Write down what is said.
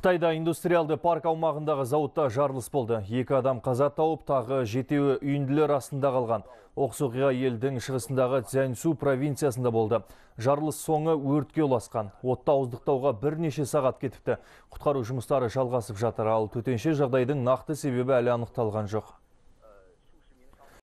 Қытайда индустриалды парк аумағындағы зауытта жарылыс болды. Екі адам қаза тауып, тағы жетеуі үйінділер астында қалған. Оқыс елдің шығысындағы Цзянсу провинциясында болды. Жарылыс соңы өртке ұласқан. Отта ауыздықтауға бірнеше сағат кетіпті. Құтқару жұмыстары жалғасып жатыр, ал төтенше жағдайдың нақты себебі әлі анықталған жоқ.